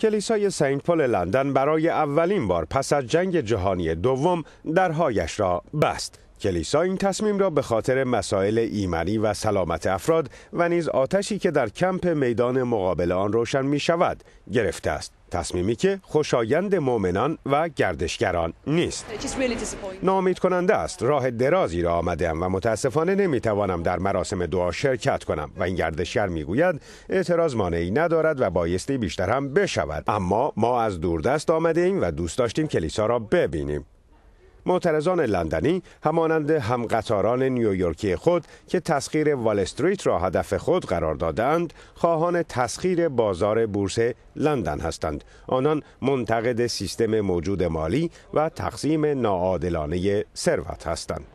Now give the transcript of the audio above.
کلیسای سنت پل لندن برای اولین بار پس از جنگ جهانی دوم درهایش را بست. کلیسا این تصمیم را به خاطر مسائل ایمنی و سلامت افراد و نیز آتشی که در کمپ میدان مقابل آن روشن می شود گرفته است. تصمیمی که خوشایند مؤمنان و گردشگران نیست نامید کننده است راه درازی را آمدم و متاسفانه نمیتوانم در مراسم دعا شرکت کنم و این گردشگر میگوید اعتراض مانعی ندارد و بایستی بیشتر هم بشود اما ما از دوردست آمده ایم و دوست داشتیم کلیسا را ببینیم معترضان لندنی همانند همقطاران نیویورکی خود که تسخیر وال استریت را هدف خود قرار دادند خواهان تسخیر بازار بورس لندن هستند آنان منتقد سیستم موجود مالی و تقسیم ناعادلانه ثروت هستند